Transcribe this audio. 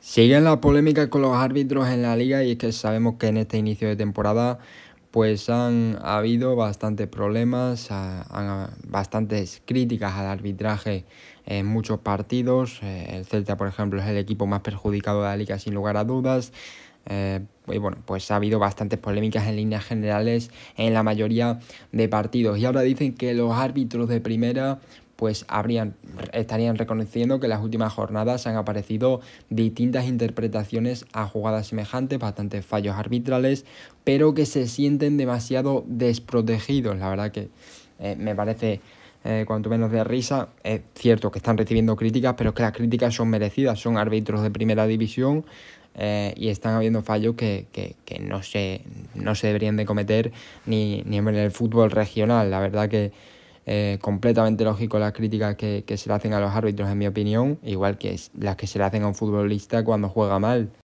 Siguen las polémicas con los árbitros en la liga y es que sabemos que en este inicio de temporada pues han habido bastantes problemas, bastantes críticas al arbitraje en muchos partidos. Eh, el Celta, por ejemplo, es el equipo más perjudicado de la liga sin lugar a dudas. Eh, y bueno, pues ha habido bastantes polémicas en líneas generales en la mayoría de partidos. Y ahora dicen que los árbitros de primera pues habrían, estarían reconociendo que en las últimas jornadas han aparecido distintas interpretaciones a jugadas semejantes, bastantes fallos arbitrales, pero que se sienten demasiado desprotegidos. La verdad que eh, me parece eh, cuanto menos de risa. Es cierto que están recibiendo críticas, pero que las críticas son merecidas, son árbitros de primera división eh, y están habiendo fallos que, que, no, se, no deberían de cometer ni, ni en el fútbol regional. La verdad que eh, completamente lógico las críticas que, que se le hacen a los árbitros, en mi opinión, igual que las que se le hacen a un futbolista cuando juega mal.